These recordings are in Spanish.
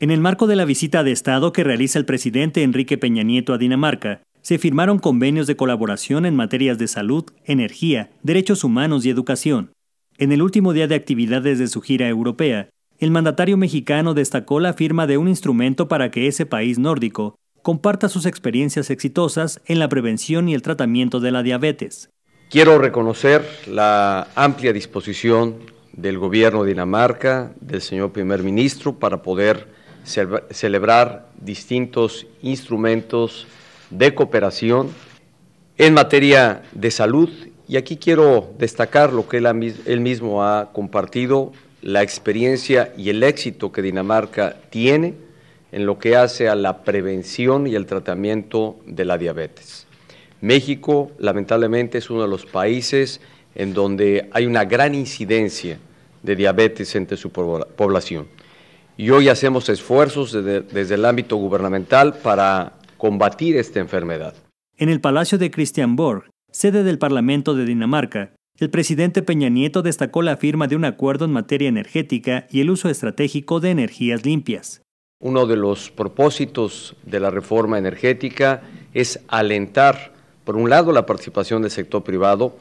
En el marco de la visita de Estado que realiza el presidente Enrique Peña Nieto a Dinamarca, se firmaron convenios de colaboración en materias de salud, energía, derechos humanos y educación. En el último día de actividades de su gira europea, el mandatario mexicano destacó la firma de un instrumento para que ese país nórdico comparta sus experiencias exitosas en la prevención y el tratamiento de la diabetes. Quiero reconocer la amplia disposición del gobierno de Dinamarca, del señor primer ministro, para poder celebrar distintos instrumentos de cooperación en materia de salud y aquí quiero destacar lo que él, mismo ha compartido, la experiencia y el éxito que Dinamarca tiene en lo que hace a la prevención y el tratamiento de la diabetes. México, lamentablemente, es uno de los países en donde hay una gran incidencia de diabetes entre su población y hoy hacemos esfuerzos desde, el ámbito gubernamental para combatir esta enfermedad. En el Palacio de Christian Borg, sede del Parlamento de Dinamarca, el presidente Peña Nieto destacó la firma de un acuerdo en materia energética y el uso estratégico de energías limpias. Uno de los propósitos de la reforma energética es alentar, por un lado, la participación del sector privado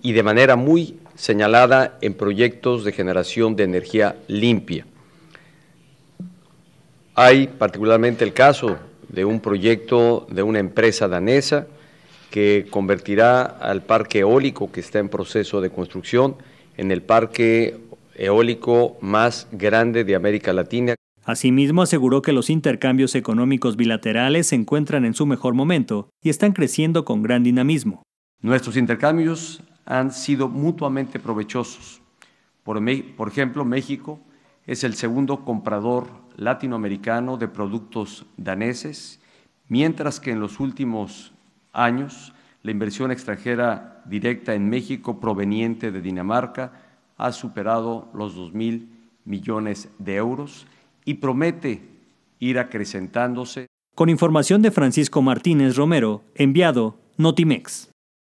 y de manera muy señalada en proyectos de generación de energía limpia. Hay particularmente el caso de un proyecto de una empresa danesa que convertirá al parque eólico que está en proceso de construcción en el parque eólico más grande de América Latina. Asimismo, aseguró que los intercambios económicos bilaterales se encuentran en su mejor momento y están creciendo con gran dinamismo. Nuestros intercambios han sido mutuamente provechosos. Por, ejemplo, México es el segundo comprador latinoamericano de productos daneses, mientras que en los últimos años la inversión extranjera directa en México proveniente de Dinamarca ha superado los mil millones de euros y promete ir acrecentándose. Con información de Francisco Martínez Romero, enviado Notimex.